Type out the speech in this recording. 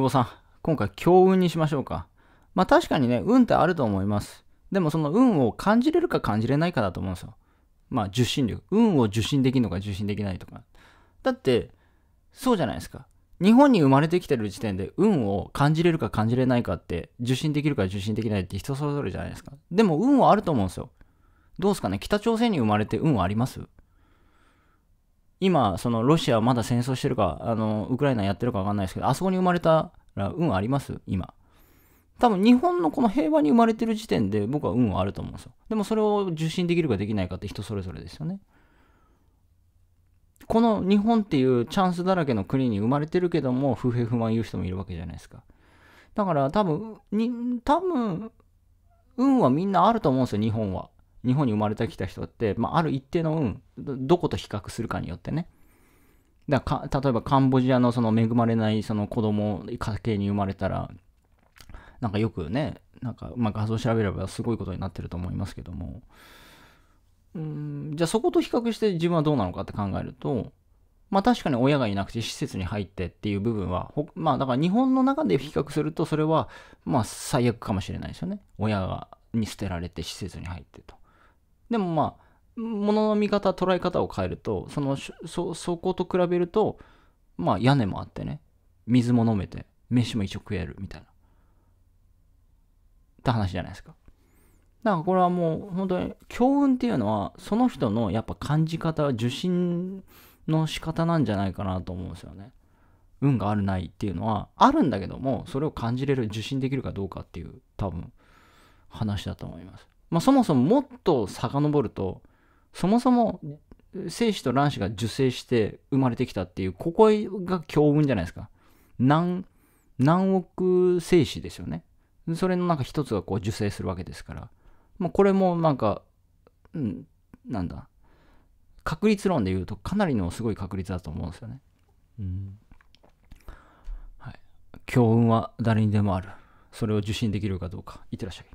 久保さん、今回強運にしましょうか。まあ確かにね、運ってあると思います。でもその運を感じれるか感じれないかだと思うんですよ。まあ受信力。運を受信できるのか受信できないとか。だって、そうじゃないですか。日本に生まれてきてる時点で運を感じれるか感じれないかって受信できるか受信できないって人それぞれじゃないですか。でも運はあると思うんですよ。どうですかね北朝鮮に生まれて運はあります今、そのロシアはまだ戦争してるか、あの、ウクライナやってるかわかんないですけど、あそこに生まれたら運あります今。多分日本のこの平和に生まれてる時点で僕は運はあると思うんですよ。でもそれを受信できるかできないかって人それぞれですよね。この日本っていうチャンスだらけの国に生まれてるけども、不平不満言う人もいるわけじゃないですか。だから多分、に多分、運はみんなあると思うんですよ、日本は。日本に生まれてきた人って、まあ、ある一定の運どこと比較するかによってねだか例えばカンボジアのその恵まれないその子供家系に生まれたらなんかよくねなんか、まあ、画像調べればすごいことになってると思いますけどもうんじゃあそこと比較して自分はどうなのかって考えるとまあ確かに親がいなくて施設に入ってっていう部分は、まあだから日本の中で比較するとそれはまあ最悪かもしれないですよね。親がに捨てられて施設に入ってと。でもまあ、物のの見方、捉え方を変えると、その、そ、そこと比べると、まあ屋根もあってね、水も飲めて、飯も一応食えるみたいな。って話じゃないですか。だからこれはもう本当に強運っていうのはその人のやっぱ感じ方受信の仕方なんじゃないかなと思うんですよね。運があるないっていうのはあるんだけどもそれを感じれる受信できるかどうかっていう多分話だと思います。まあ、そもそももっと遡るとそもそも精子と卵子が受精して生まれてきたっていうここが強運じゃないですか何何億精子ですよねそれのなんか一つがこう受精するわけですから、まあ、これもなんか、うん、なんだ確率論で言うとかなりのすごい確率だと思うんですよね。うん。はい。強運は誰にでもある。それを受信できるかどうか。いってらっしゃい。